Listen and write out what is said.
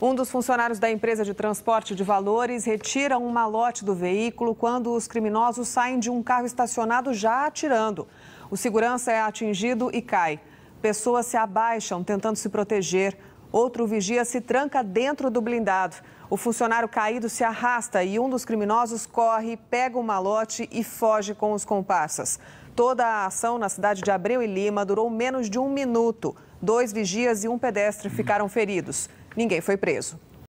Um dos funcionários da empresa de transporte de valores retira um malote do veículo quando os criminosos saem de um carro estacionado já atirando. O segurança é atingido e cai. Pessoas se abaixam tentando se proteger. Outro vigia se tranca dentro do blindado. O funcionário caído se arrasta e um dos criminosos corre, pega o malote e foge com os comparsas. Toda a ação na cidade de Abreu e Lima durou menos de um minuto. Dois vigias e um pedestre ficaram feridos. Ninguém foi preso.